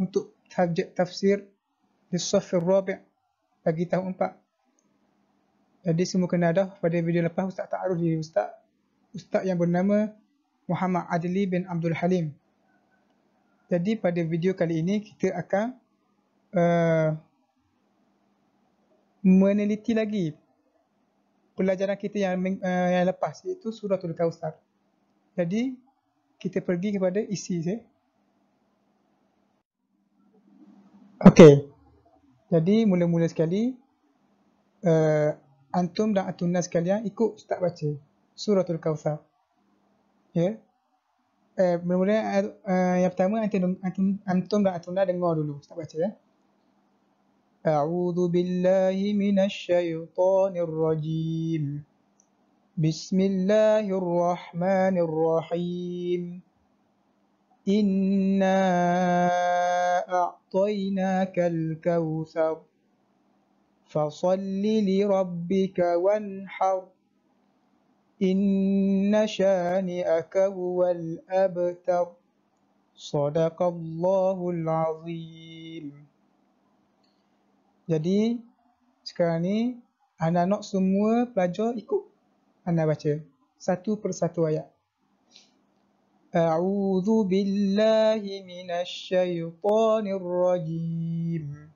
untuk subjek tafsir di safir rabi' bagi tahun empat. Jadi semua kena ada pada video lepas Ustaz Ta'aruf di Ustaz. Ustaz yang bernama Muhammad Adli bin Abdul Halim. Jadi pada video kali ini kita akan uh, meneliti lagi pelajaran kita yang uh, yang lepas iaitu surah Al-Kawthar. Jadi kita pergi kepada isi saya. Okey. Jadi mula-mula sekali uh, antum dan atunna sekalian ikut ustaz baca suratul kausar. Ya. Yeah. Eh uh, mula-mula uh, yang pertama antum, antum, antum dan atunna dengar dulu ustaz baca ya. A'udzu billahi minasy syaithanir rajim. Bismillahirrahmanirrahim. Inna أعطيناك الكوثر فصل لربك وانحر إن شانئك هو الأبتر صدق الله العظيم Jadi sekarang ni anda nak semua pelajar ikut anda baca satu persatu ayat. أعوذ بالله من الشيطان الرجيم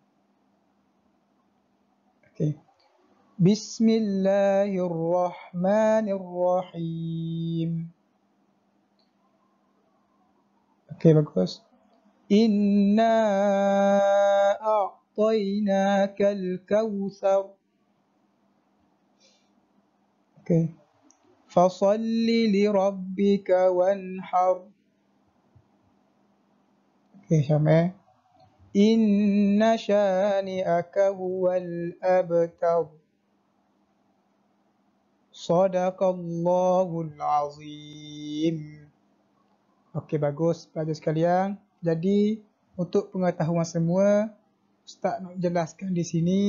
بسم الله الرحمن الرحيم Okay, bagus. Inna a'tainaka Okay. Rabbika فصل لربك وانحر ya? إن شانئك هو الأبتر صدق الله العظيم Okay, bagus pelajar sekalian. Jadi untuk pengetahuan semua, Ustaz nak jelaskan di sini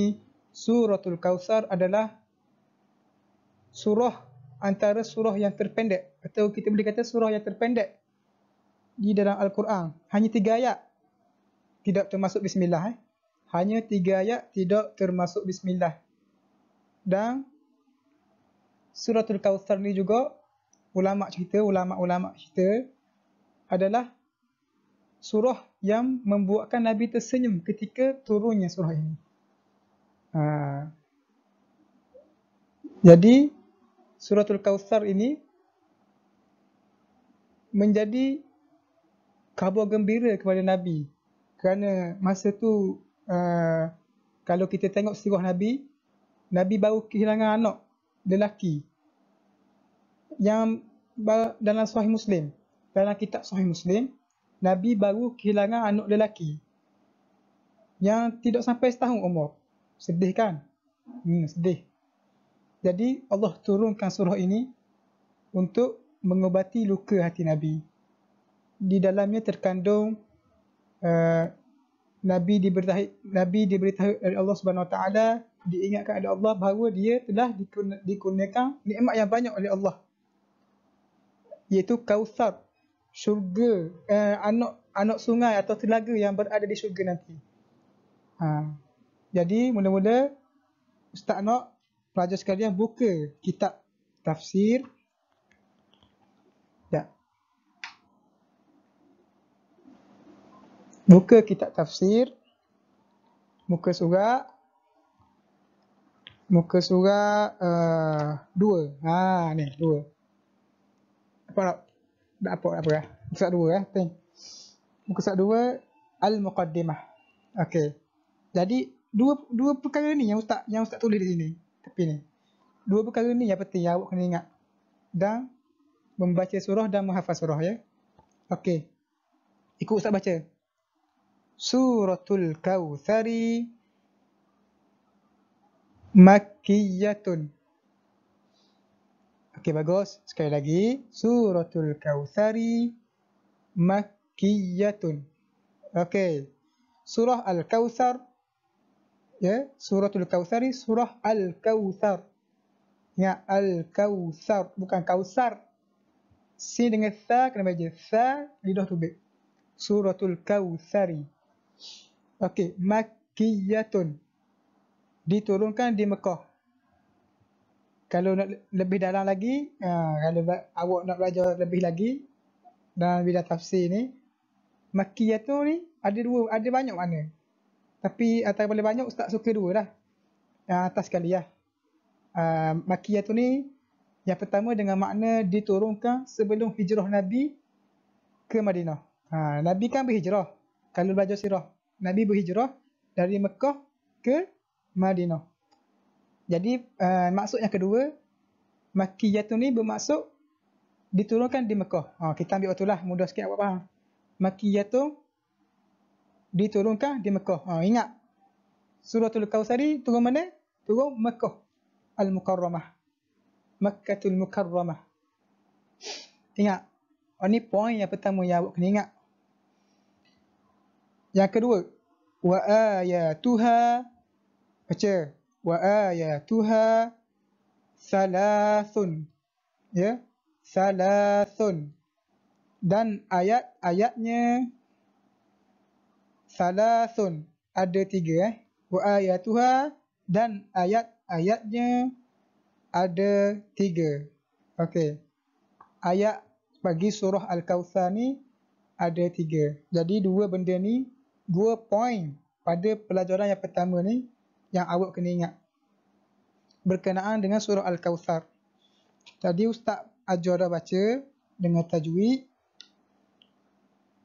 suratul Kausar adalah surah antara surah yang terpendek atau kita boleh kata surah yang terpendek di dalam Al-Quran. Hanya tiga ayat tidak termasuk bismillah. Eh? Hanya tiga ayat tidak termasuk bismillah. Dan suratul kawthar ni juga ulama cerita, ulama-ulama cerita adalah surah yang membuatkan Nabi tersenyum ketika turunnya surah ini. Ha. Jadi suratul kausar ini menjadi kabar gembira kepada Nabi kerana masa tu uh, kalau kita tengok sirah Nabi Nabi baru kehilangan anak lelaki yang dalam sahih Muslim dalam kitab sahih Muslim Nabi baru kehilangan anak lelaki yang tidak sampai setahun umur sedih kan hmm, sedih jadi Allah turunkan surah ini untuk mengobati luka hati Nabi. Di dalamnya terkandung uh, Nabi diberitahu Nabi diberitahu Allah Subhanahu Wa Taala diingatkan oleh Allah bahawa dia telah dikurniakan nikmat yang banyak oleh Allah iaitu kausar syurga eh, anak anak sungai atau telaga yang berada di syurga nanti. Ha. Jadi mula-mula Ustaz Anak pelajar sekalian buka kitab tafsir. Ya. Buka kitab tafsir. Muka surat. Muka surat uh, dua. Ha ni dua. Apa nak? Nak apa? Apa lah? Muka surat dua eh. Tengok. Muka surat dua. Al-Muqaddimah. Okay. Jadi dua dua perkara ni yang ustaz yang ustaz tulis di sini. Tapi ni. Dua perkara ni yang penting yang awak kena ingat. Dan membaca surah dan menghafaz surah ya. Okey. Ikut ustaz baca. Suratul Kauthari Makkiyatun. Okey bagus. Sekali lagi. Suratul Kauthari Makkiyatun. Okey. Surah Al-Kawthar ya suratul kautsar surah al ya, kautsar ya al kautsar bukan kausar si dengan sa kena baca sa lidah tubik suratul kautsar okey makkiyatun diturunkan di Mekah kalau nak lebih dalam lagi ha, kalau awak nak belajar lebih lagi dalam bidang tafsir ni makkiyatun ni ada dua ada banyak mana tapi antara paling banyak ustaz suka dua lah. Yang atas sekali lah. Uh, Makiyah tu ni yang pertama dengan makna diturunkan sebelum hijrah Nabi ke Madinah. Ha, Nabi kan berhijrah. Kalau belajar sirah. Nabi berhijrah dari Mekah ke Madinah. Jadi uh, maksud yang kedua, Makiyah tu ni bermaksud diturunkan di Mekah. Ha, kita ambil waktu lah. Mudah sikit apa faham. Makiyah tu diturunkan di Mekah. Ha, ingat. Suratul Kausari turun mana? Turun Mekah. Al-Mukarramah. Makkatul Mukarramah. Ingat. Ini ha, poin yang pertama yang awak kena ingat. Yang kedua. Wa ayatuha. Baca. Wa ayatuha. Salasun. Ya. Salasun. Dan ayat-ayatnya salasun ada tiga eh wa ayatuha dan ayat-ayatnya ada tiga. Okey. Ayat bagi surah Al-Kawthar ni ada tiga. Jadi dua benda ni, dua poin pada pelajaran yang pertama ni yang awak kena ingat. Berkenaan dengan surah Al-Kawthar. Jadi Ustaz ajar dah baca dengan tajwid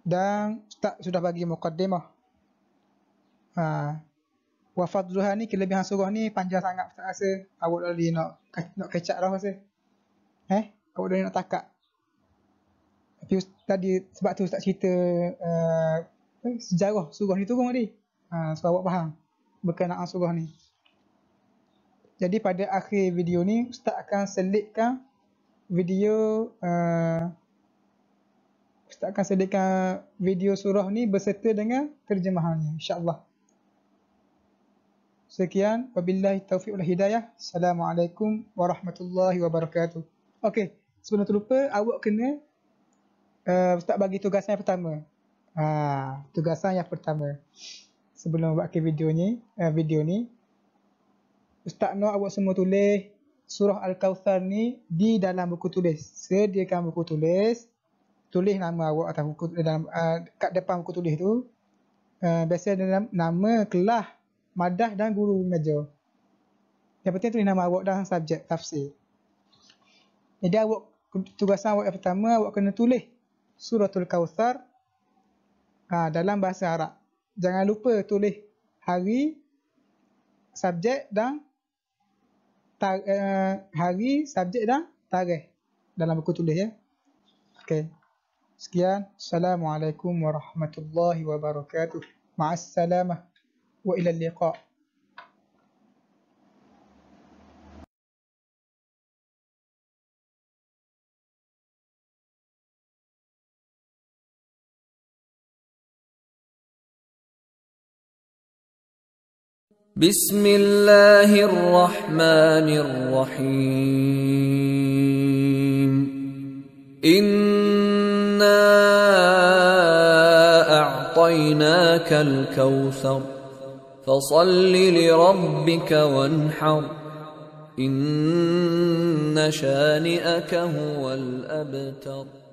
dan Ustaz sudah bagi muqaddimah ha, wafat Zuhal ni kelebihan surah ni panjang sangat tak rasa awak dah nak nak kecak dah rasa eh awak dah nak takak tapi tadi sebab tu tak cerita uh, sejarah surah ni turun tadi ha, sebab awak faham berkenaan surah ni jadi pada akhir video ni ustaz akan selitkan video uh, ustaz akan selitkan video surah ni berserta dengan terjemahannya insyaallah sekian wabillahi taufiq wal hidayah assalamualaikum warahmatullahi wabarakatuh okey sebelum terlupa awak kena uh, ustaz bagi tugasan yang pertama ha tugasan yang pertama sebelum buat video ni uh, video ni ustaz nak awak semua tulis surah al-kautsar ni di dalam buku tulis sediakan buku tulis tulis nama awak atau buku eh, dalam uh, kat depan buku tulis tu uh, biasa dalam nama kelah madah dan guru mengajar. Yang penting tulis nama awak dan subjek tafsir. Jadi awak tugasan awak yang pertama awak kena tulis suratul kawthar ha, dalam bahasa Arab. Jangan lupa tulis hari, subjek dan tar, uh, hari, subjek dan tarikh dalam buku tulis ya. Okey. Sekian. Assalamualaikum warahmatullahi wabarakatuh. Ma'assalamah. وإلى اللقاء بسم الله الرحمن الرحيم إنا أعطيناك الكوثر فصل لربك وانحر إن شانئك هو الأبتر